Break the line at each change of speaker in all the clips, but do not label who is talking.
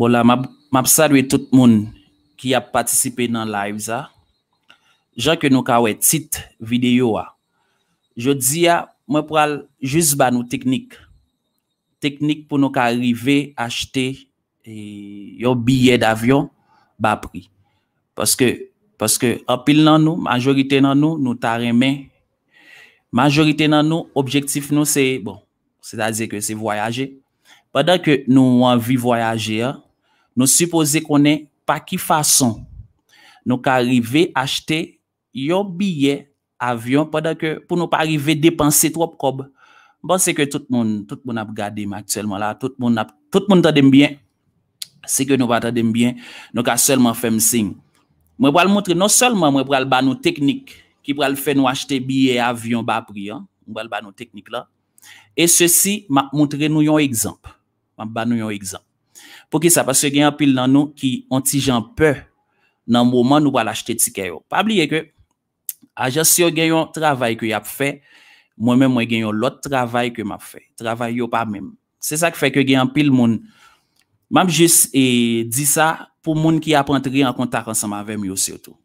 Bo la, m ap salwe tout moun ki ap patisipe nan live za. Jan ke nou ka we tit videyo wa. Ah. Je di ya, ah, mwen pral juz ba nou teknik. Teknik pou nou ka arrive, achete, yo eh, bilye d'avyon, ba pri. Paske, apil nan nou, majorite nan nou, nou ta remen. Majorite nan nou, objektif nou se, bon, se da ze ke se voyaje. Padak yo nou anvi voyaje ya, Nou suppose konen pa ki fason nou ka arrive achete yon biye avyon padan ke pou nou pa arrive depanse trop kob. Bon, se ke tout moun ap gade m aktuelman la, tout moun ta dembyen, se ke nou pa ta dembyen, nou ka selman fem sing. Mwen pou al moutre, non nou selman mwen pou al ba nou teknik ki pou al fe nou achete biye avyon ba pri, mwen pou al ba nou teknik la, e se si moutre nou yon ekzamp, mwen pou al ba nou yon ekzamp. Pou ki sa, pas yo gen yon pil nan nou ki onti jan pe nan mouman nou wala chete tike yo. Pabli ye ke, aje si yo gen yon travay ke yap fe, mwen men mwen gen yon lot travay ke map fe. Travay yo pa mwen. Se sa ki fe ke gen yon pil moun, mwen jis e, di sa pou moun ki ap rentre an kontak an sa mwen vemyo se yo tou.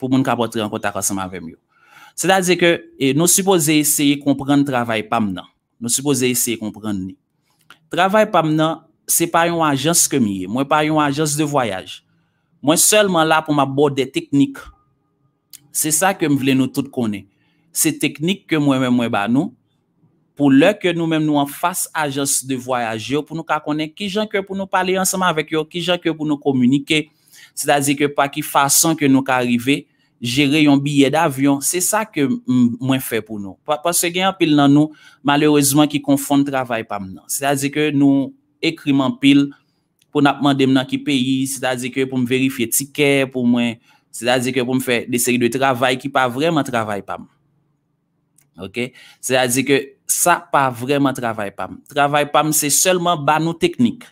Pou moun ki ap rentre an kontak an sa mwen vemyo. Se la di ke, e, nou suppose yi se yi komprende travay pam nan. Nou suppose yi se yi komprende ni. Travay pam nan... se pa yon ajans ke miye, mwen pa yon ajans de voyaj. Mwen selman la pou mwen bo de teknik. Se sa ke mwen vle nou tout konen. Se teknik ke mwen mwen mwen ban nou, pou lè ke nou mèm nou an fase ajans de voyaj yo, pou nou ka konen ki jan ke pou nou pale ansama avèk yo, ki jan ke pou nou komunike. Se da zi ke pa ki fason ke nou ka arrive, jere yon biye d'avyon. Se sa ke mwen fè pou nou. Pas se gen apil nan nou, malèrezman ki konfonde travay pa mnen. Se da zi ke nou Ekriman pil pou napman demna ki peyi, se da zi ke pou m verifiye tiket pou mwen, se da zi ke pou m fè de seri de travay ki pa vreman travay pam. Se da zi ke sa pa vreman travay pam. Travay pam se selman banou teknik.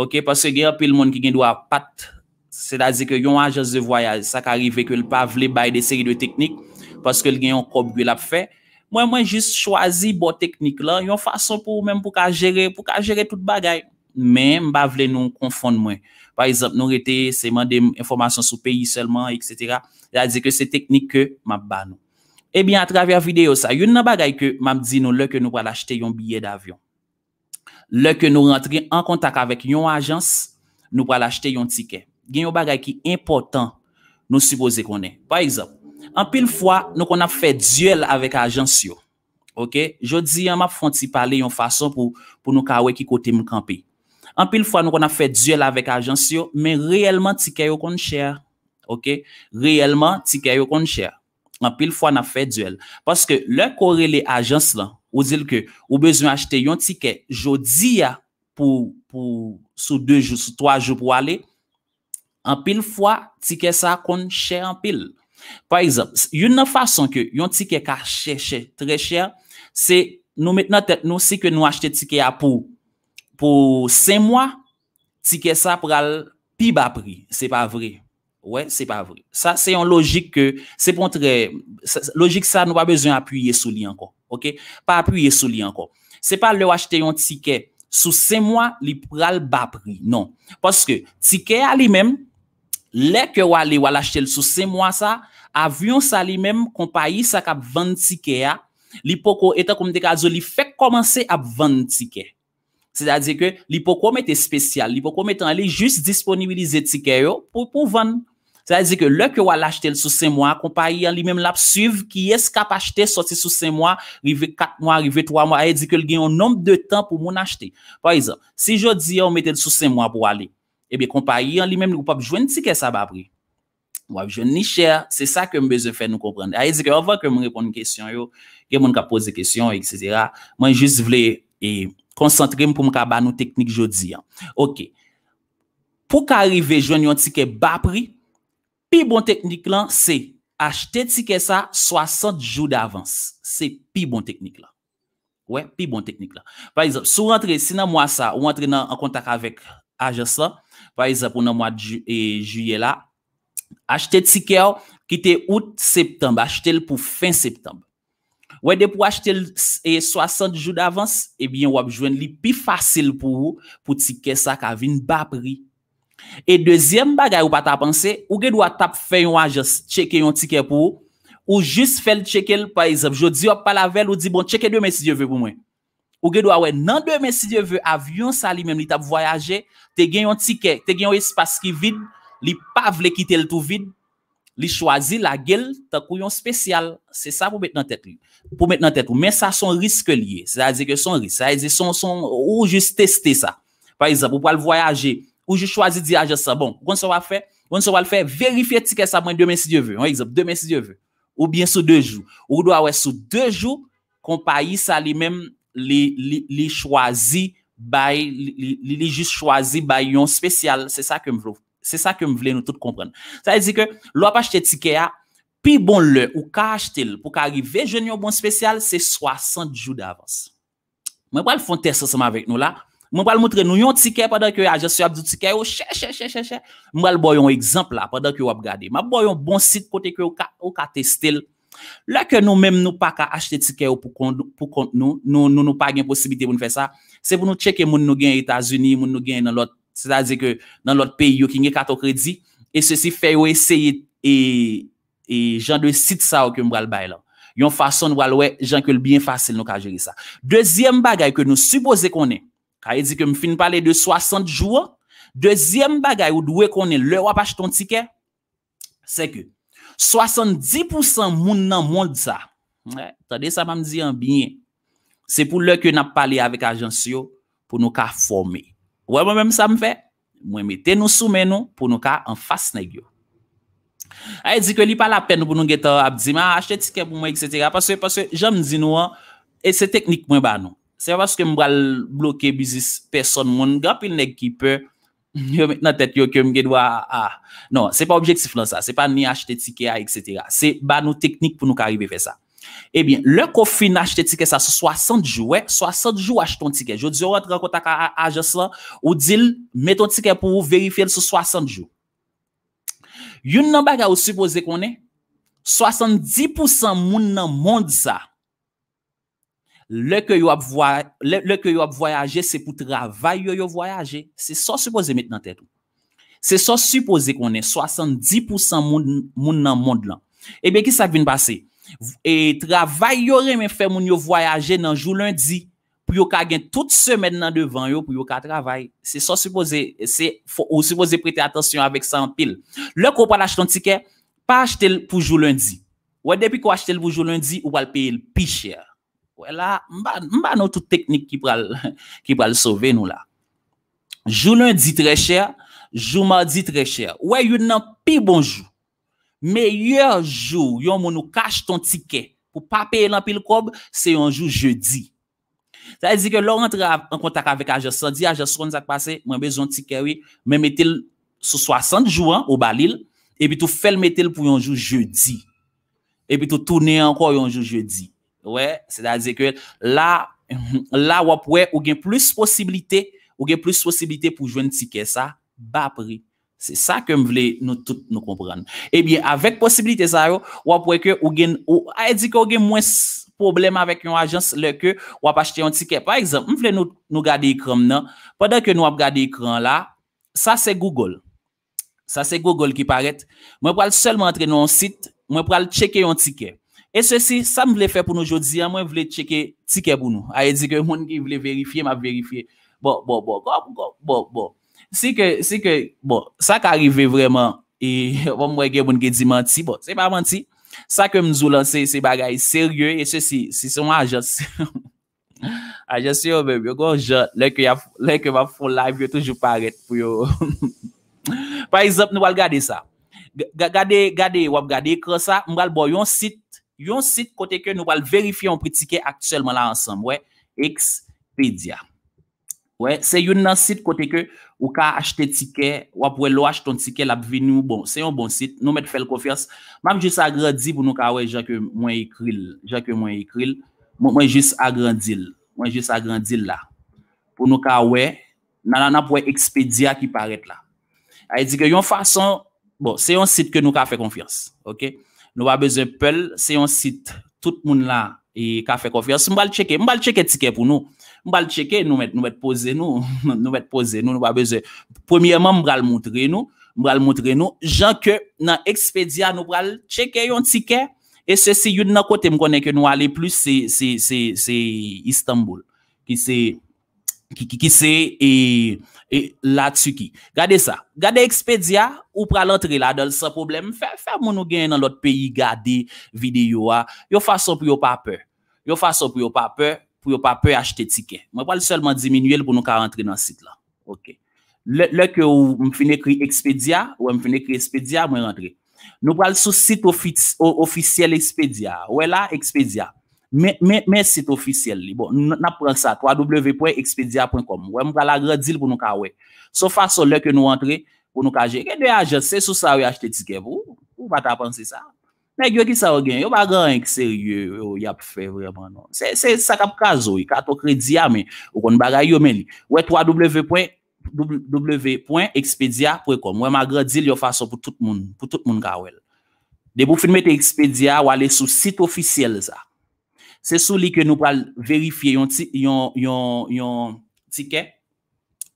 Ok, paske gen apil moun ki gen dwa pat, se da zi ke yon ajos de voyaj, sa ka rive ke l pa vle bay de seri de teknik, paske gen yon kob gwe lap fè. mwen mwen jist chwazi bo teknik la, yon fason pou mwen pou ka jere, pou ka jere tout bagay. Men, mba vle nou konfon mwen. Par exemple, nou rete seman de informasyon sou peyi selman, et cetera, la di ke se teknik ke map ba nou. Ebyen, eh a traver video sa, yon nan bagay ke map di nou lè ke nou pral achete yon bilye d'avyon. Lè ke nou rentre en kontak avèk yon ajans, nou pral achete yon tiket. Gen yon bagay ki important nou suppose konen. Par exemple, An pil fwa, nou kon a fe duel avèk ajans yo. Ok, jodi yon map fon ti pale yon fason pou nou kawè ki kote mkampi. An pil fwa, nou kon a fe duel avèk ajans yo, men reyelman tikè yo kon chè. Ok, reyelman tikè yo kon chè. An pil fwa, nan fe duel. Paske lè korele ajans lan, ou dil ke ou bezwen achete yon tikè jodi ya pou sou 2 jou, sou 3 jou pou ale, an pil fwa, tikè sa kon chè an pil. Par exemple, yon fason ke yon tiket ka chè chè, trè chè, se nou met nan tet nou se ke nou achete tiket apou pou se mwa, tiket sa pral pi bapri. Se pa vre. Ouè, se pa vre. Sa, se yon logik ke, se pon trè, logik sa nou pa bezon apuyye sou li ankon. Ok? Pa apuyye sou li ankon. Se pa lou achete yon tiket sou se mwa li pral bapri. Non. Paske, tiket a li mèm, Le ke wale wale achete l sou se mwa sa, avyon sa li mem kompayi sa kap vande tike ya, li poko etan koum dekazo li fek komanse ap vande tike. Se da di ke li poko mette spesyal, li poko mette anle just disponibilize tike yo pou vande. Se da di ke le ke wale achete l sou se mwa, kompayi an li mem lap suv ki es kap achete soti sou se mwa, rive kat mwa, rive twa mwa, aye di ke li gen yon nom de tan pou moun achete. Par exemple, si jodi yon mette l sou se mwa pou wale. ebe kompa yon li mem li wop ap jwen yon tike sa bapri. Wap jwen ni chè, se sa kem bezè fè nou komprende. A ye zike, wap wak kem moun repon yon kèsyon yo, kem moun ka pose kèsyon, etc. Mwen jist vle, e konsantre m pou mou ka bano teknik jodi. Ok. Po ka arrive jwen yon tike bapri, pi bon teknik lan, se achete tike sa 60 jou d'avans. Se pi bon teknik lan. Wè, pi bon teknik lan. Par exemple, sou rentre, si nan mwa sa, ou rentre nan kontak avèk aje sa, Par exemple, ou nan mwad juye la, achete tike ou ki te out septembe, achete l pou fin septembe. Eh ou e depo achete l 60 jou d'avans, ebyen wap jwen li pi fasil pou ou pou tike sa ka vin ba pri. E dezyem bagay ou pa ta panse, ou gen wap tap fe yon wajas cheke yon tike pou ou, ou jist fel cheke l. Par exemple, jou di wap pala vel ou di bon cheke l yon men si diyo ve pou mwen. Ou gen dwa wè nan 2006 avyon sa li mèm li tab voyaje, te gen yon tike, te gen yon espase ki vide, li pa vle kite l tout vide, li chwazi la gel ta kouyon spesyal. Se sa pou mèt nan tèt li. Pou mèt nan tèt ou men sa son riske liye. Se a zi ke son riske. Se a zi son ou jis teste sa. Par exemple, ou pwal voyaje, ou jis chwazi diyaje sa. Bon, kon se wal fè? Kon se wal fè, verifiye tike sa mwen 2006 avyon. En exemple, 2006 avyon. Ou bien sou 2 jou. Ou gen dwa wè sou 2 jou, kon payi sa li mèm. li chwazi bay, li li jis chwazi bay yon spesyal, se sa kem vle nou tout kompren. Se a zi ke lwa pa chete tike ya, pi bon lè, ou ka achete l pou ka arrive jen yon bon spesyal, se 60 jou davans. Mwen pal fonte se seman vek nou la, mwen pal moutre nou yon tike padan ki yo aje se ap di tike, ou chè chè chè chè chè, mwen pal boyon ekzamp la padan ki yo ap gade. Mwen boyon bon sit poten ki yo ka testel la ke nou mèm nou pa ka achete tikè ou pou kont nou, nou nou pa gen posibite pou nou fè sa, se pou nou cheke moun nou gen Etasuni, moun nou gen nan lot se ta zè ke nan lot peyi yo ki nge kato kredi e se si fè yo esèye e jan de sit sa ou ke mbral bay lan, yon fason mbral wè, jan ke l bien fasil nou ka jèri sa Dezyem bagay ke nou suppose konen, ka yè zè ke m fin pale de 60 jouan, dezyem bagay ou dwe konen lè wapache ton tikè se ke 70% moun nan moun di sa. Tade sa mam di an binye. Se pou lò ke nap pale avèk ajan syo pou nou ka fòmè. Ouè mè mèm sa m fè? Mwen metè nou soumè nou pou nou ka an fasnèk yo. Aè e di ke li pa la pen nou pou nou geta ap di ma achè tikè pou mwen etc. Paswe, paswe, jan m di nou an, e se teknik mwen ba nou. Se paske m blokè bizis person moun, gapil neg ki pè. Yo met nan tet yo kem genwa a ah, Non, se pa objektif nan sa Se pa ni achete tiket a, etc Se ba nou teknik pou nou karibe fe sa E eh bin, le ko fin achete tiket sa Se 60 jou, eh 60 jou achete ton tiket Jou diyo rentre kontak a aje sa Ou dil, met ton tiket pou ou verifye Se 60 jou Yon nan baga ou suppose konen 70% moun nan mond sa Leke yo ap voyaje, se pou travay yo yo voyaje. Se so suppose met nan tè tou. Se so suppose konen 70% moun nan moun lan. Ebe, ki sa vin basè? E travay yo remen fè moun yo voyaje nan jou lundi, pou yo ka gen tout semen nan devan yo pou yo ka travay. Se so suppose, ou suppose prete atensyon avèk sa an pil. Leke ou pa lach ton tikè, pa achete l pou jou lundi. Ou e depi ko achete l pou jou lundi, ou pa l paye l pi chèr. mba nou tout teknik ki pral sove nou la jou nan di tre cher jou man di tre cher wè yon nan pi bon jou melyor jou yon moun nou kache ton tike pou pape lan pi l krob se yon jou jeudi zade zi ke lò rentre an kontak avek aje sondi aje sondi sak pase mwen bezon tike mwen metel sou 60 jouan ou balil epi tou fel metel pou yon jou jeudi epi tou toune anko yon jou jeudi Ouè, se da di ke la, la wap wè, ou gen plus posibilite, ou gen plus posibilite pou jwen tikè sa, ba pri. Se sa ke m vle nou tout nou kompran. E eh bie, avèk posibilite sa yo, wap wè ke ou gen, ou aè di ke ou gen mwen problem avèk yon ajans lè ke wap achete yon tikè. Par exemple, m vle nou gade ikran nan, padan ke nou ap gade ikran la, sa se Google. Sa se Google ki paret, mwen pral selman entre nou yon sit, mwen pral cheke yon tikè. E se ah, bon, bon, bon, si, sa m vle fè pou nou jodi, a m wè vle tcheke tike pou nou. A ye di ke moun ki vle verifiye, ma verifiye. Bo, bo, bo, gop, gop, bo, bo. Si ke, si ke, bo, sa ka arrive vreman, e wè m wè gen moun ki di manti, sa ke m zou lanse se bagay seryè, e se si, si se m wè a jase. A jase yo, yo go jase, lèk yo va foun la, yo toujou paret pou yo. Par exemple, nou wè al gade sa. Gade, gade, wè ap gade, kwa sa, m wè al bo yon sit yon sit kote ke nou pal verifye yon pritike aktuelman la ansam, wè, Expedia. Wè, se yon nan sit kote ke ou ka achete tike, wap wè lo achete ton tike la bvenou, bon, se yon bon sit, nou met fel konfiyans, mam jis agrandi pou nou ka wè, jake mwen ekril, jake mwen ekril, mwen jis agrandil, mwen jis agrandil la. Pou nou ka wè, nan anap wè Expedia ki paret la. A e yon fason, bon, se yon sit ke nou ka fe konfiyans, ok, Nou ba beze pel, se yon sit, tout moun la, e ka fe konfiyans, mba l cheke, mba l cheke tike pou nou, mba l cheke, nou met, nou met pose nou, nou met pose nou, nou ba beze. Premiyèman mba l montre nou, mba l montre nou, jan ke nan ekspedia nou mba l cheke yon tike, e se si yon nan kote mkone ke nou ale plus, se, se, se, se Istanbul, ki se... Ki se e, e la tsu ki. Gade sa. Gade Expedia ou pra l'entre la. Dal sa problem. Fè moun nou gen nan lot peyi gade videyo a. Yo fason pou yo pa pe. Yo fason pou yo pa pe. Pou yo pa pe achete tiket. Mwen pal selman diminuyel pou nou ka rentre nan sit la. Ok. Le ke ou m fin ekri Expedia. Ou m fin ekri Expedia mwen rentre. Nou pal sou sit ofisyele Expedia. Ou el a Expedia. men sit ofisyele li bon, nap pren sa, www.expedia.com ouè mwen ka la gre dil pou nou ka we sou fason lè ke nou antre pou nou ka je, gen de aje, se sou sa ou achete diske, ou pa ta panse sa men gyo ki sa ou gen, yo bagan ek serye, ou yap fe vreman se sa kap kazou, i katokre diya men, ou kon bagan yo men li www.expedia.com ouè mwen gre dil yo fason pou tout moun, pou tout moun ka we de pou filmete Expedia ou ale sou sit ofisyele sa Se sou li ke nou pral verifiye yon tike,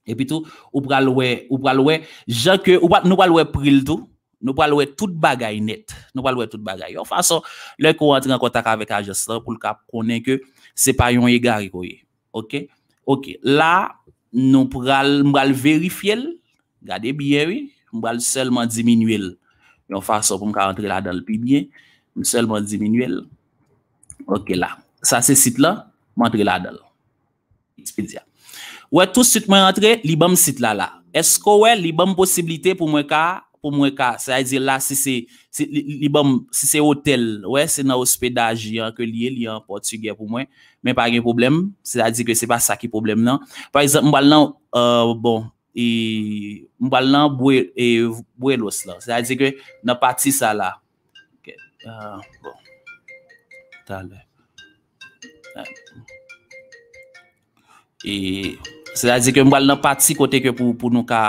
epi tou, nou pral we pril tou, nou pral we tout bagay net, nou pral we tout bagay. Yon fason, lè kou rentre yon kontak avèk a gestor, pou l'kap konen ke se pa yon ye gari kou ye. Ok? Ok. La, nou pral m pral verifiye l, gade biye wè, m pral selman diminuye l. Yon fason pou m ka rentre la dan l pi bie, m selman diminuye l. Ok, la. Sa se sit la, mwantre la dal. Spedia. Wè, tout süt mwantre, li bom sit la la. Esko wè, li bom posibilite pou mwen ka? Pou mwen ka. Se a di la, si se li bom, si se hotel, wè, se nan ospedaj, li ankelie, li an portugè pou mwen, mwen pa gen poublem. Se a di ke se pa sa ki poublem nan. Par exemple, mwal nan, euh, bon, e, mwal nan bouelos e, la. Se a di ke nan pati sa la. Ok, euh, bon. E, se la zi ke mwal nan pat si kote ke pou nou ka...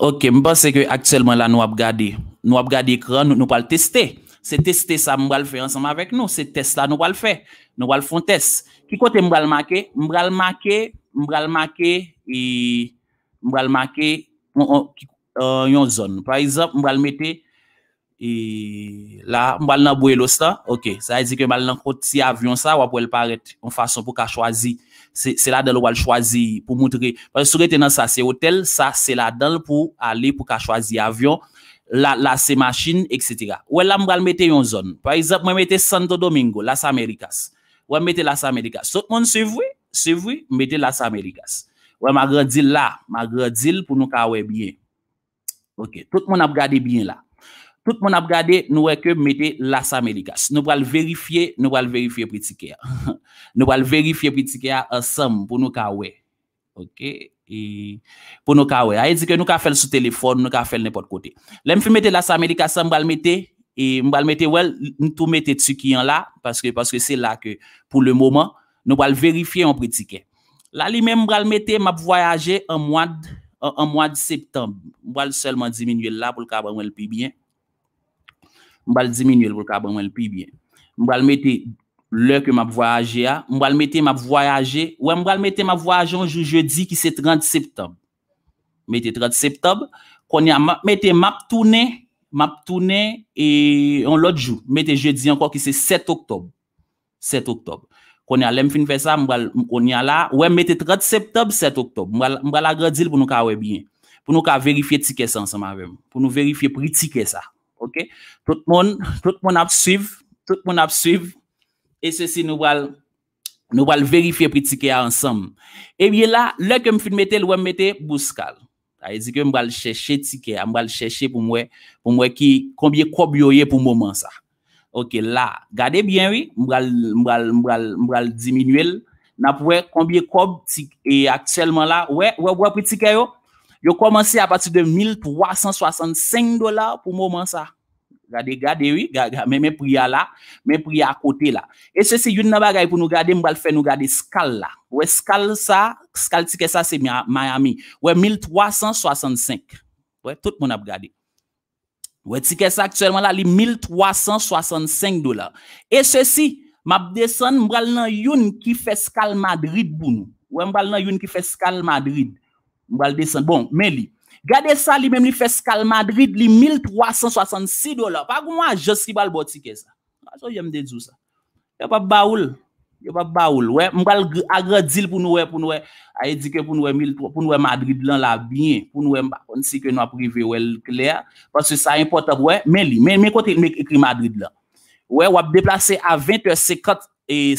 Ok, mba se ke aktselman la nou ap gade, nou ap gade ekran, nou pal teste, se teste sa mbal fe ansanman vek nou, se test la nou pal fe, nou pal fon test. Ki kote mbal make, mbal make, mbal make, e, mbal make euh, yon zon. Par exemple, mbal mette, e, mbal nan bwe lo sa, ok, sa e zi ke mbal nan konti avyon sa, wap wèl paret yon fason pou ka chwazi. c'est là dans le choisir pour montrer parce que si dans ça c'est hôtel ça c'est là dedans pour aller pour choisir avion là là c'est machine etc. ou là le mettre une zone par exemple moi mettez Santo Domingo Las Americas ouais mettez Las Americas tout le monde c'est vous? c'est vrai mettez Las Americas ouais m'a grandi là m'a grandi pour nous faire bien OK tout le monde a regardé bien là Tout moun ap gade, nou wè ke mette la sa medikas. Nou wè al verifiye, nou wè al verifiye pritike ya. Nou wè al verifiye pritike ya ansam pou nou ka wè. Ok, e pou nou ka wè. Aye, dike nou ka fèl sou telefon, nou ka fèl nèpot kote. Lè e m fè mette la sa medikas, nou wè al mette, nou wè al mette wèl, nou tou mette tsu kiyan la, paske, paske se la ke pou le mouman, nou wè al verifiye an pritike. La li mè m wè al mette, m ap voyaje an mwad, an mwad septem, m wè al selman diminye lè, pou lè ka wè Mbal diminye l pou ka banwen l pi byen. Mbal mette l lè ke map voyaje a. Mbal mette map voyaje. Mbal mette map voyaje anjou jeudi ki se 30 septem. Mette 30 septem. Konya mette map toune. Map toune en lot jou. Mette jeudi anjou ki se 7 oktob. 7 oktob. Konya lem fin fè sa. Mbal onya la. Mbal mette 30 septem, 7 oktob. Mbal agadil pou nou ka webyen. Pou nou ka verifiye tike san sa ma vemen. Pou nou verifiye pritike sa. Ok, tout moun ap suive, tout moun ap suive, e se si nou bal verifiye pou tike ya ansam. E biye la, lè ke m fin mette, lè ke m mette, bouskal. Ta e zike m bal chèche tike, m bal chèche pou mwe ki konbye kob yo ye pou mouman sa. Ok, la, gade bien, m bal diminuel, na pouwe konbye kob, e akselman la, wè, wè, wè, wè pou tike yo? Yo komanse a pati de 1,365 dolar pou mouman sa. Gade, gade, oui, gade, mè mè priya la, mè priya akote la. E se si, yon naba gaye pou nou gade, mbal fe nou gade skal la. Ou e skal sa, skal ti ke sa se Miami. Ou e 1,365. Ou e tout moun ap gade. Ou e ti ke sa aktuelman la li 1,365 dolar. E se si, mab desen mbal nan yon ki fe skal Madrid bou nou. Ou e mbal nan yon ki fe skal Madrid. Bon, men li. Gade sa li mem li feskal Madrid li 1366 dolar. Pag ou mwen a jos ki bal botike sa? Aso ah, yon mde djou sa? Yon pa baoul. Yon pa baoul. Mwen kal agredil pou nou e Madrid lan la bien. Pou nou e konsike nou a prive wèl kler. Pase sa impotab wè. Men li. Men kote yon mek ekri Madrid lan. Wè wap deplase a 21.50 et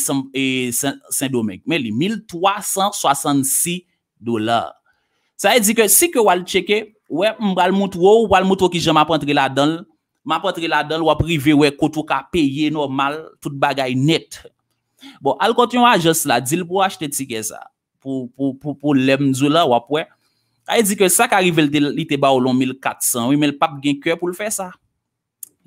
Saint-Domingue. Men li. 1366 dolar. Sa e di ke, si ke wale cheke, wale mout wou, wale mout wou ki jan ma prantre la donl, ma prantre la donl wap rive wè koutou ka peye normal, tout bagay net. Bon, al kontyon wajos la, dil pou wache te tige sa, pou lem djou la wap wè. A e di ke, sa ka rive li te ba ou lon 1400, wè, men l pap gen kè pou l fè sa.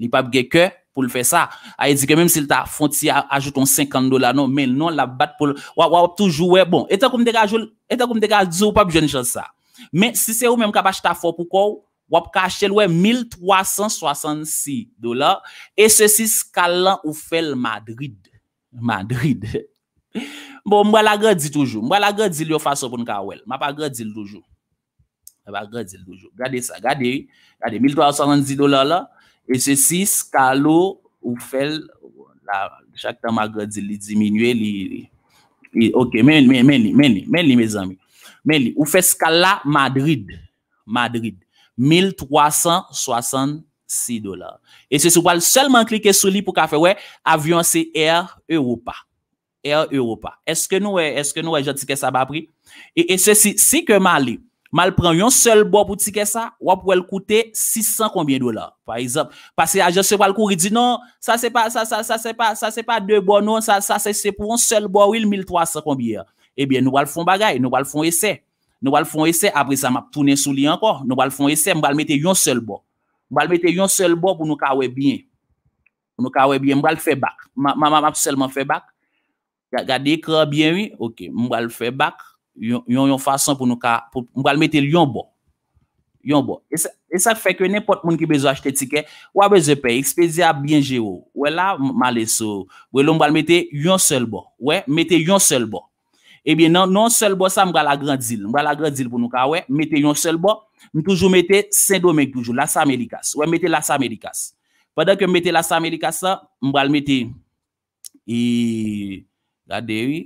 Li pap gen kè pou l fè sa. A e di ke, menm si l ta fonti ajouton 50 dola nou, men nou la bat pou l wap wap toujou wè. Bon, etan koum dekajou, etan koum dekajou, wap jenjou sa. Men, si se ou menm kapache ta fò pou kòw, wap kache lwè 1366 dolar. E se si skalon ou fèl Madrid. Madrid. Bon, mbwa la gèdzi toujou. Mbwa la gèdzi lyo fà sopoun ka wèl. Ma pa gèdzi ldoujou. Mbwa la gèdzi ldoujou. Gade sa, gade. Gade, 1366 dolar la. E se si skalon ou fèl. Chak tan ma gèdzi ldi diminwè li. Ok, men ni, men ni, men ni, men ni, men ni, men ni, men ni, men ni. Mè li, ou fè skala Madrid. Madrid. 1366 dolar. E se sou pal selman klike sou li pou ka fè wè, avyon se Air Europa. Air Europa. Eske nou wè, eske nou wè, jè ti kè sa ba pri? E se si, si ke mal li, mal pren yon sel bo pou ti kè sa, wè pou el koute 600 konbyen dolar. Par exemple, pase a jè se pal koure, di nou, sa se pa, sa se pa, sa se pa, sa se pa de bonon, sa se se pou yon sel bo wè, 1300 konbyen dolar. Ebyen nou wale fon bagay, nou wale fon ese. Nou wale fon ese, apre sa map tounen sou li ankor. Nou wale fon ese, mbal mette yon sel bo. Mbal mette yon sel bo pou nou ka we binye. Mbal fe bak. Ma mab ap selman fe bak. Gade ekra binye, mbal fe bak. Yon yon fason pou nou ka, mbal mette yon bo. Yon bo. E sa e feke nepot moun ki bezo achete tiket. Wabe ze pe, ekspeziya binje ou. Wela mbal mette yon sel bo. Wela mbal mette yon sel bo. Ebyen nan, nan sel bo sa mwa la grand zil. Mwa la grand zil pou nou kawen. Mete yon sel bo. Mwen toujou mete Saint-Domingue toujou. E, la Saint-Mélicasse. Mwen mete la Saint-Mélicasse. Padakè mwete la Saint-Mélicasse la, mwen pral mette yi... Gade yi.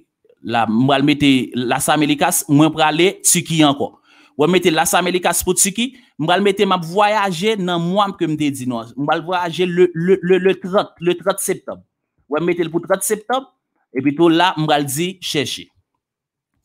Mwen pral mette la Saint-Mélicasse, mwen pral le Tsuki anko. Mwen mette la Saint-Mélicasse pou Tsuki. Mwen mette mwap voyaje nan mwam ke mwete di nou. Mwen mette mwap voyaje le 30, le 30 septembre. Mwen mette l pou 30 septembre. Ebyen tou la mwen pral di chè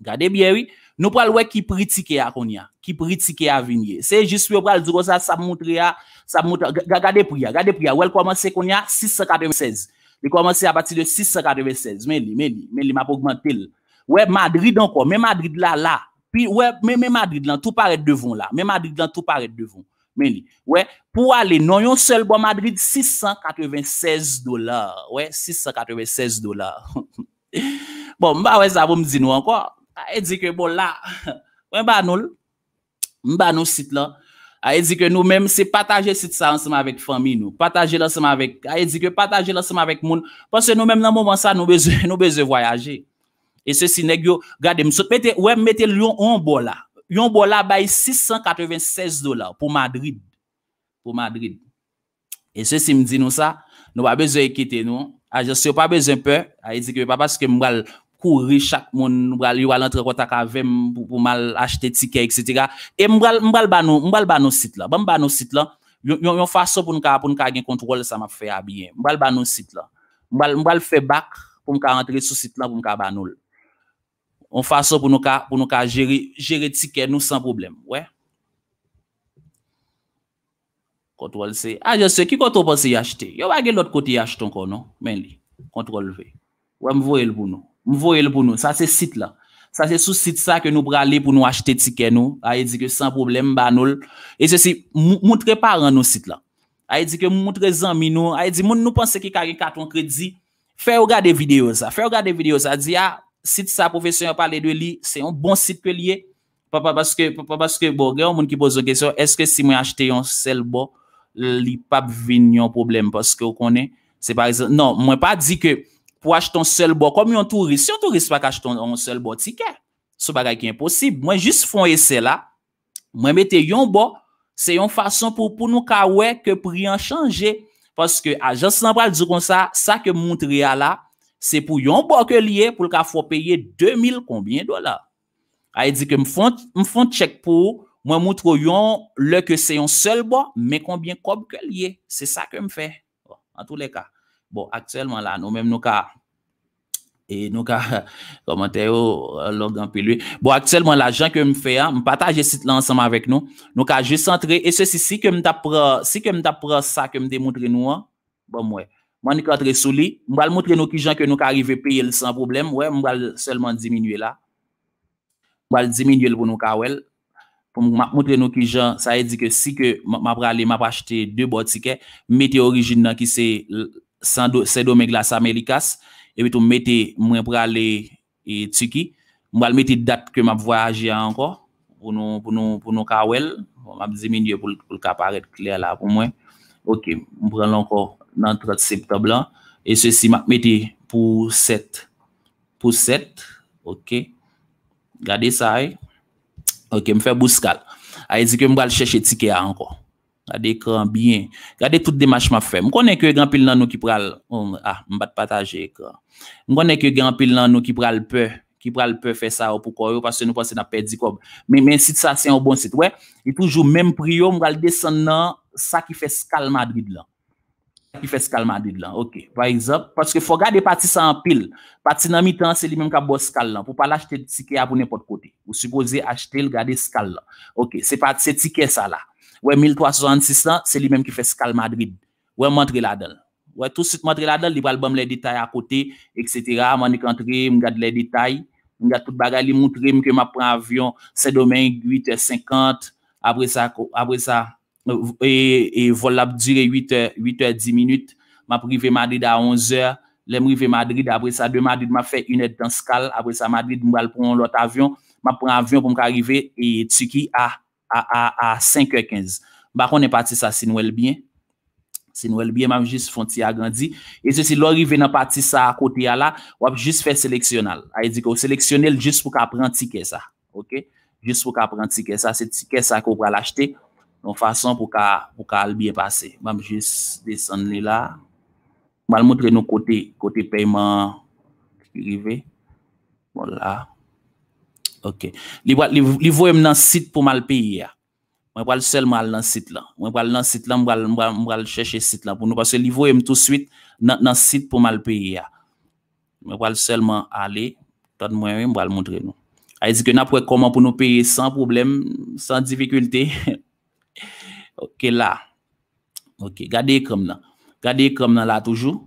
Gade biye wè, nou pral wè ki pritike a kon ya Ki pritike a vinyè Se, jispe wè pral dugo sa, sa moutre ya Sa moutre, gade priya, gade priya Wèl komanse kon ya, 696 Li komanse a bati de 696 Men li, men li, men li, ma pou gman til Wè, Madrid anko, men Madrid la, la Pi, wè, e, men Madrid lan, tou paret devon la Men Madrid lan, tou paret devon Men li, wè, e, pou alè, nou yon sel Bo Madrid, 696 dolar Wè, 696 e, dolar Bon, ba wè, sa pou mzi nou anko A e di ke bo la, mba nou, mba nou sit la, a e di ke nou mèm se pataje sit sa anseman avèk fami nou, pataje lansman avèk, a e di ke pataje lansman avèk moun, pwase nou mèm nan mouman sa nou beze voyaje. E se si negyo, gade msot, mwèm mwete yon bon la, yon bon la bay 696 dolar pou Madrid, pou Madrid. E se si mdi nou sa, nou ba beze ekite nou, a je se yo pa beze mpè, a e di ke wè pa paske mwal... kou ri chak moun, mbwa li wale antre konta ka ve, mbwa mal achete tike, etc. Mbwa li banou sit la. Mbwa li banou sit la, yon faso pou nou ka gen kontrol, sa ma fe a bien. Mbwa li banou sit la. Mbwa li fe bak pou nou ka rentre sou sit la pou nou ka banoul. Mbwa li faso pou nou ka jere tike nou san problem. Ouè? Kontrol se. A, yo se, ki kontrol pa se yachete? Yo wage lout kote yacheton kon, nou? Men li, kontrol ve. Ouè mvo el bou nou? m vouye l pou nou, sa se sit la, sa se sou sit sa ke nou prale pou nou achete tike nou, a ye di ke san problem banol, e se si moutre paran nou sit la, a ye di ke moutre zanmi nou, a ye di moun nou panse ki kage katon kredi, fe ou gade video sa, fe ou gade video sa, di a, ah, sit sa profesyonel pale de li, se yon bon sit ke li e, pa pa paske, pa pa paske, bo, gen yon moun ki bozo kesyon, eske si moun achete yon sel bo, li pa bvin yon problem, paske ou konen, se par exemple, non, moun pa di ke, pou acheton sel bo, kom yon touriste, yon touriste pa kacheton sel bo tikè, sou pa kakè yon posib, mwen jist foun ese la, mwen mette yon bo, se yon fason pou nou kawè, ke priy an chanje, paske a jansan pral di kon sa, sa ke moun triya la, se pou yon bo ke liye, pou lka foun peye 2000 konbyen dolar, haye di ke mfon tchèk pou, mwen moutro yon, le ke se yon sel bo, me konbyen kob ke liye, se sa ke mfè, bon, an tou le ka, bon, aktyelman la, nou menm nou ka e nou ka komentèyo, logan pilwe. Bon, aktyelman la, jan ke m fe, an, m pataje sit lan ansam avèk nou, nou ka jes antre, e se si si ke m tap pran, si ke m tap pran sa ke m de moutre nou, an, bon mwen, m wè, m wè ni katre souli, m wè l moutre nou ki jan ke nou ka arrive peye l san problem, m wè, m wè l selman diminye la, m wè l diminye l pou nou ka wèl, m wè l moutre nou ki jan, sa yè di ke si ke m ap prale, m ap achete dè botike, metè orijin nan ki se l sa do me glasa me likas e bitou wi meti mwen prale e tiki mwen meti dat ke map voyaje anko pou nou ka wel mwen bon, ap ziminyo pou l ka paret kler la pou mwen mwen prale anko nan trot septoblan e se si map meti pou set pou set ok gade sa e mwen fe buskal a e di ke mwen cheshe tiki anko Gade ekran, byen. Gade tout demachman fe. Mwen konen ke yon gran pil nan nou ki pral oh, a, ah, mbat pataje ekran. Mwen konen ke yon gran pil nan nou ki pral pe ki pral pe fe sa ou pou koryo pas se nou pas se nan pedi kob. Men sit sa, se yon bon sit. Yon toujou men priyo mwen ral desen nan sa ki fe skal Madrid lan. Sa ki fe skal Madrid lan. Par exemple, paske fwo gade pati sa an pil pati nan mi tan se li men ka bo skal lan pou pal achete tiket apounen pot kote. Ou supose achete l gade skal lan. Ok, se pati se tiket sa la. Ouè, 1366 nan, se li menm ki fè Skal Madrid. Ouè, montre la del. Ouè, tout soute montre la del, li pral bom le detay a kote, etc. Mwen y kontre, mwen gade le detay. Mwen gade tout bagay li montre, mwen ke mwen pran avyon, se domen 8h50. Apre sa, apre sa, e volap dure 8h, 8h10. Mwen prive Madrid a 11h. Lè mwen prive Madrid, apre sa, de Madrid, mwen fè unit dans Skal. Apre sa, Madrid, mwen pran l'ot avyon. Mwen pran avyon pou mwen karive, e tsiki, ah! A 515 Bakon ne pati sa si nou el bien Si nou el bien, mam jis fonti agandi E se si lori venan pati sa A kote ya la, wap jis fè seleksyonal A yi di ko, seleksyonel jis pou ka pran Tike sa, ok Jis pou ka pran tike sa, se tike sa ko pral achete Non fason pou ka Al biye pase, mam jis Desan li la Mal moutre nou kote, kote peyman Ki rive Bon la Ok, li vo em nan sit pou mal paye ya. Mwen wale selman al nan sit lan. Mwen wale nan sit lan, mwen wale chèche sit lan pou nou. Pase li vo em tout suite nan sit pou mal paye ya. Mwen wale selman alé, ton mwen wale moun tre nou. Ay zi ke napwe koman pou nou paye san problem, san dificulté. Ok, la. Ok, gade kom nan. Gade kom nan la toujou.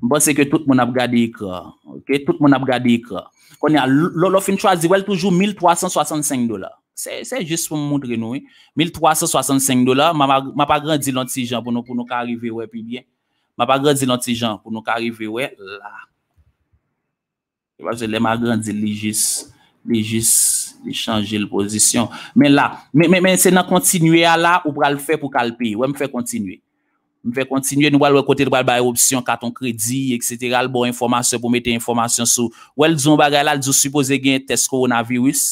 Bon, se ke tout moun ap gade yik. Ok, tout moun ap gade yik. Kon ya, lò fin chwa zi, wèl toujou 1365 dolar. Se, se, jist pou moun dre nou, e. 1365 dolar, ma pa grand zi lant si jan pou nou ka arrive wè, pi gen. Ma pa grand zi lant si jan pou nou ka arrive wè, la. Se, wèl jelè, ma grand zi lé jist, lé jist, lé chanjè l'pozisyon. Men la, men, men, men, se nan kontinuè a la, ou pral fè pou kalpi. Wè m fè kontinuè. Mwen fè kontinye, nou wè l wè kote l wè l baye opsyon, karton kredi, etc. Al bon informasyon pou mette informasyon sou. Wè l dzon bagay la, l dzon supose gen test koronavirus.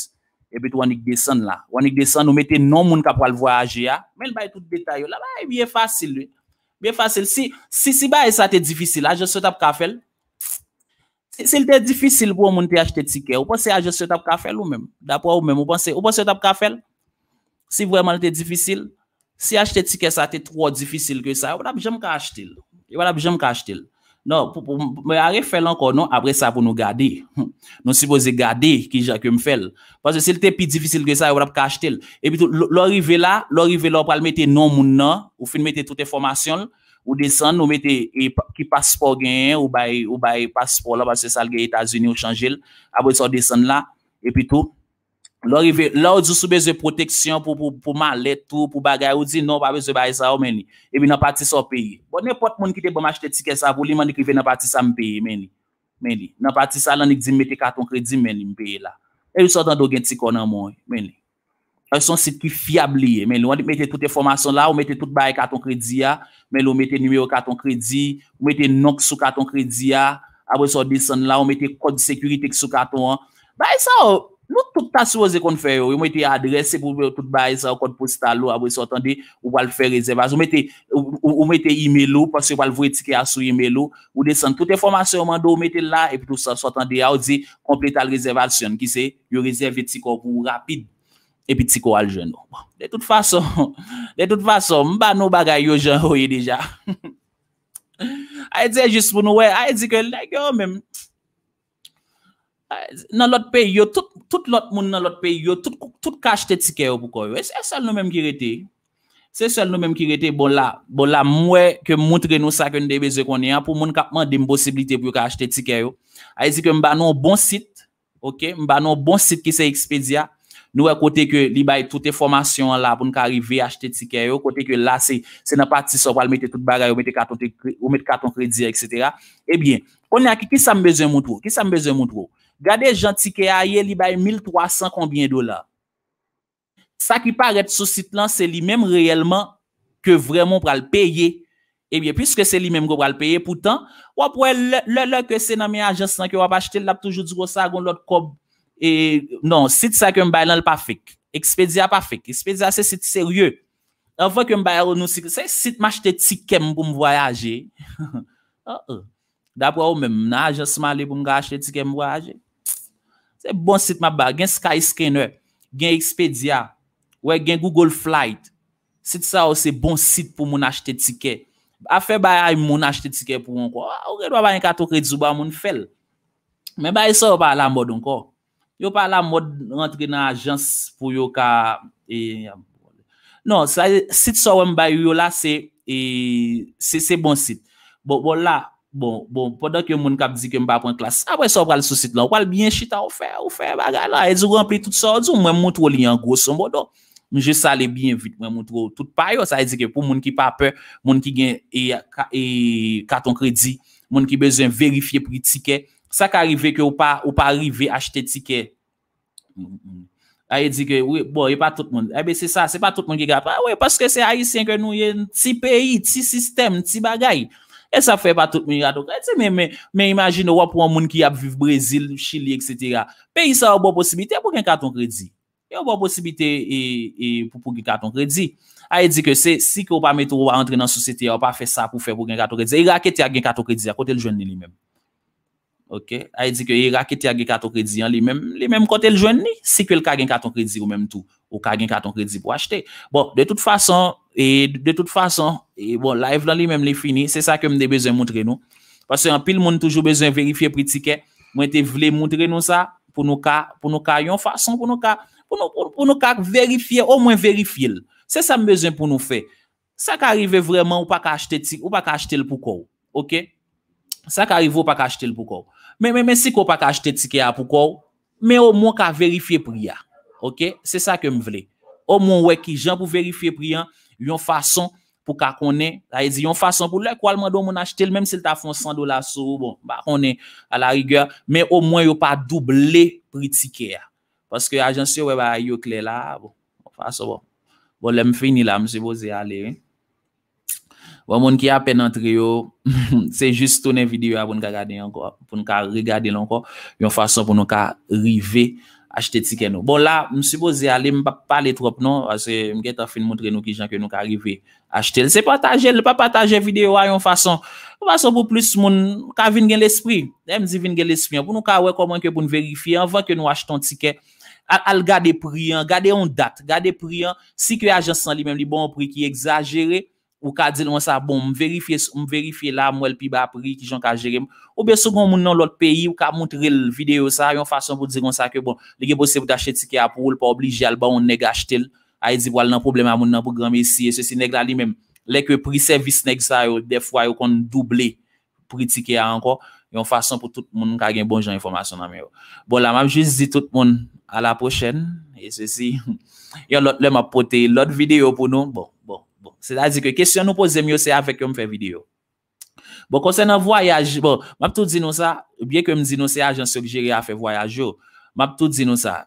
E bet wè l wè nik desen la. Wè nik desen, nou mette non moun kap wè l voyaje ya. Men l baye tout detay yo. La baye, miye fasil. Miye fasil. Si si baye sa te difisil, aje sot ap kafel. Si si l te difisil pou moun te achete tike. Ou panse aje sot ap kafel ou menm? Dapwa ou menm? Ou panse aje sot ap kafel? Si vweman te difisil? Si achete tike sa te tro difisil ke sa, yo wad ap jem kache tel. Yo wad ap jem kache tel. Non, pou mwen are fèl ankon nou, apre sa pou nou gade. Non si pou zè gade ki jè ke m fèl. Pase se l te pi difisil ke sa, yo wad ap kache tel. E pi tout, l orive la, l orive la, ou pral mette nou moun nan, ou fin mette tout e formasyon, ou desen, ou mette ki paspo gen, ou bay paspo la, passe sal gen Etats-Unis, ou chanjel, apre sa ou desen la, e pi tout. lor ive, lor jousou beze proteksyon pou man letou, pou bagay, ou di non pa beze baye sa ou meni, ebi nan pati sa ou peye, bon ne pot moun ki te bom achete tiket sa pou li, man di ki ve nan pati sa mpeye meni meni, nan pati sa lan di ki di meti karton kredi meni mpeye la e yon sa dan do gen ti konan mweni, meni a e yon son sit ki fiyabliye meni wan di meti tout e formasyon la, ou meti tout baye karton kredi ya, meni ou meti nimeyo karton kredi, ou meti nok sou karton kredi ya, abe sou dison la ou meti kod sekuritek sou kart nou tout tas wazè kon fè yo, yon mwen te adrese pou mwen tout baye sa kod postal lo abou yon sotan de, yon wal fè rezervasyon yon mwen te ime lo, pas yon wal vwetike aso ime lo, yon desen tout informasyon man do, yon mwen te la api tout sotan de, yon zi kompletal rezervasyon ki se, yon rezervasyon vwetiko kou rapide epi vwetiko al jen de tout fason mba nou bagay yo jen woye dija a yon zi jist pou nou a yon zi ke lak yo men nan lot pe yo, tout lout moun nan lot pe yo, tout ka achete tike yo pou kon yo, e, se sel nou menm ki rete, se sel nou menm ki rete, bon la, bon la mwè ke mwoutre nou sakoun de beze kon yon, pou moun kapman de mbosibilite pou yo ka achete tike yo, ay e zi ke mba nou bon sit, ok, mba nou bon sit ki se ekspedia, nou e kote ke li baye tout e formasyon la, pou nou ka arrive achete tike yo, kote ke la se, se nan pati so pal mette tout bagay, ou mette katon kredi, et se tera, e eh bien, kon yon ki, ki sa mbeze mwout w Gade jan tike a ye li bay 1300 konbyen dolar. Sa ki paret sou sit lan se li menm reyelman ke vremen pral peye. Ebyen, eh piske se li menm go pral peye, poutan, wap wè lè lè lè ke se nan men ajen san ke wap achete lap toujou di gosa goun lòt kob. E, non, sit sa ke m bay lan l pa fik. Expedia pa fik. Expedia se sit seryè. An fwa ke m bay a yo nou sit, se sit m ah, ah. achete tikem pou m voyaje. Dap wè ou menm nan ajen san li pou m achete tikem pou voyaje. Se bon sit ma ba, gen Skyscanner, gen Expedia, we gen Google Flight. Sit sa ou se bon sit pou moun achete tiket. Afè ba yon moun achete tiket pou moun kwa, ou gen waba yon kato kredi zuban moun fel. Men ba yon sa ou pa la mod anko. Yon pa la mod rentre nan ajans pou yon ka... E, non, sit sa ou yon ba yon la se, e, se se bon sit. Bo la... Bon, bon, podan ki yon moun kap di ki mba pran klas, apwe ah sa w pral sou sit lan, w pral biyen chita ou fe, ou fe, bagay la, e di rempli tout sa ou di ou mwen moun tro li yon goson, bon, don. Mwen jè sa ale biyen vit, mwen moun tro tout eh payos, ah a ye di ki pou moun ki pa per, moun ki gen e karton kredi, moun ki bezen verifiye pri tiket, sa ka arrive ki ou pa, ou pa arrive achete tiket. A ye di ki, bon, yon pa tout moun, e be se sa, se pa tout moun ki gap, a we, paske se a yi sen ke nou yon ti peyi, ti sistem, ti bagayi, E sa fe pa tout mwen gato kredzi, mwen imagine wap wap moun ki ap viv Brezil, Chili, etc. Pe yon sa wap wap posibite pou gen katon kredzi. Yon wap wap posibite pou gen katon kredzi. A ye di ke se, si ki wap amet wap entre nan sosete, wap ap fe sa pou gen katon kredzi, e yon akete a gen katon kredzi a kote ljouni li menm. Ok, a yi di ke yi raketi agi katon kredi an li menm, li menm kote l jwen ni, si ke l kagen katon kredi ou menm tou, ou kagen katon kredi pou achete. Bon, de tout fason, e de tout fason, e bon, live lan li menm li fini, se sa ke m de bezen mountre nou. Pase yon pil moun toujou bezen verifiye pou tike, mwen te vle mountre nou sa pou nou ka, pou nou ka yon fason, pou nou ka, pou nou ka verifiye, ou mwen verifiye l. Se sa m bezen pou nou fe, se sa ka arrive vreman ou pa ka achete ti, ou pa ka achete l pou kou, ok? Se sa ka arrive ou pa ka achete l pou kou. Mè mè mè si ko pa ka achete tike ya pou kou, mè ou mwen ka verifiye priya. Ok, se sa ke m vle. Ou mwen wè ki jan pou verifiye priyan, yon fason pou ka konen, yon fason pou lè kwa lman do mwen achete, mèm se lta fon 100 do la sou, bon, ba konen a la rigyon, mè ou mwen yo pa doble priy tike ya. Paske ajan se wè ba yo kle la, bon, fason bon. Bon, lè m feni la, mse boze ale. Ou bon, a moun ki apen antre yo, se juste toune video a pou nou ka gade anko, pou nou ka regade lanko, yon fason pou nou ka rive achete tike nou. Bon la, msipoze ale, mpa pale trop non, mke ta fin mwotre nou ki jan ke nou ka rive achete. Se pataje, le pa pataje video a yon fason, yon fason pou plus moun, ka vin gen l'espri, mzi vin gen l'espri an, pou nou ka wek kon mwen ke pou nou verifi an, van ke nou achete an tike, al gade priyan, gade an dat, gade priyan, si ki ajan san li men, li bon pri ki exagere, ou ka dil moun sa, bon, m verifiye m verifiye la mwen pi ba pri ki joun ka jere ou be sogon moun nan lout peyi ou ka moun tre l videyo sa, yon fason pou diyon sa ke bon, lege bose pou tache tikya pou oul pa oblijal ba, ou neg ache tel haye di wale nan problem a moun nan pou grame si e se si neg la li men, leke pri servis neg sa yo, defwa yo kon duble pri tikya anko yon fason pou tout moun ka gen bon joun informasyon nan mi yo, bon la mam, jiz di tout moun a la prochen, e se si yon lot le m apote, lot videyo pou nou, bon Se bon, bon, la di ke, kesyon nou pose myo se a fe kèm fè video. Bon, konsè nan voyaj, bon, map tout di nou sa, biè kèm di nou se a jan sugjeri a fè voyaj yo, map tout di nou sa,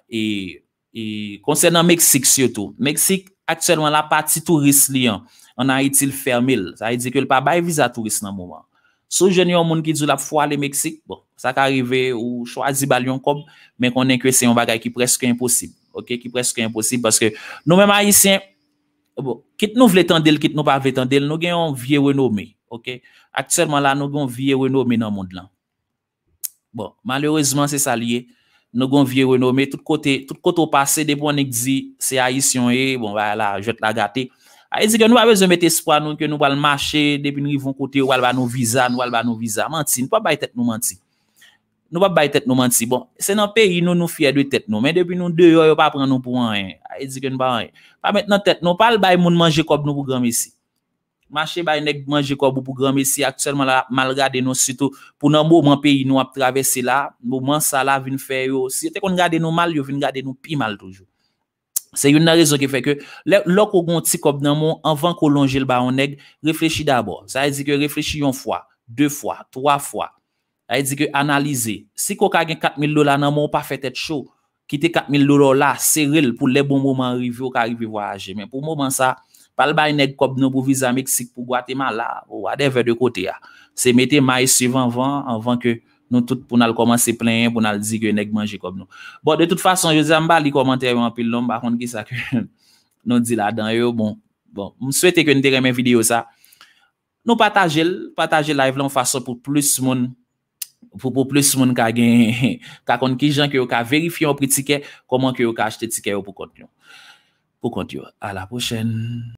konsè nan Meksik syotou, Meksik, akselman la pati turist li an, an a itil fermil, sa e di ke l pa bay viza turist nan mouman. Sou jenye yon moun ki djou la fwa le Meksik, bon, sa ka arrive ou chwazi balyon kom, men konen kwen se yon bagay ki preske imposib, ok, ki preske imposib, paske nou men ma yisyen, Oh, bon, kit nou vle tan del, kit nou pa vle tan del, nou gen yon vie wè nou me. Aktselman la nou gen yon vie wè nou me nan moun de lan. Bon, malerouzman se sa liye, nou gen yon vie wè nou me. Tout kote bon, ah, ou pase, debou an ek zi, se a yis yon e, bon wala, jote la gate. A yi zi gen nou a veze met espwa nou, ke nou wale mache, debi nou yivon kote, wale ba nou viza, wale ba nou viza. Manti, nou pa bay tèt nou manti. Nou pa bay tet nou manti. Bon, se nan peyi nou nou fye dwe tet nou. Men debi nou deyo, yo pa pran nou pou anen. Ay zi e gen ba anen. Pa met nan tet nou, pal bay moun manje kob nou pou grame si. Mache bay neg manje kob ou pou grame si. Aksyèlman la mal gade nou. Sito pou nan mou man peyi nou ap travesse la. Moun man sa la vin fè yo. Si te kon gade nou mal, yo vin gade nou pi mal toujou. Se yon nan rezon ki fè ke. Lò kou gonti kob nan moun, anvan kou lonje lba aneg, reflechi dabor. Sa yon e reflechi yon fwa, de fwa, Ay di ke analize. Si ko kagen 4000 lola nan moun pa fete chou, kite 4000 lola seril pou le bon mouman revi ou kage vivwa aje. Men pou mouman sa, pal bay nek kob nou pou viza Meksik, pou Guatema la, ou wade ve de kote ya. Se mette may suivan van, anvan ke nou tout pou nal komanse plen, pou nal di ke nek manje kob nou. Bon, de tout fason, yo zan ba li komantè yon apil loun, bakon ki sa ke nou di la dan yo. Bon, bon m souwete ke nou te remen video sa. Nou patajel, patajel live loun fason pou plus moun pou pou ples moun ka gen, ka kon ki jan ki yo ka verifyon pou tike, koman ki yo ka achete tike yo pou konti yo. Pou konti yo. A la pochen.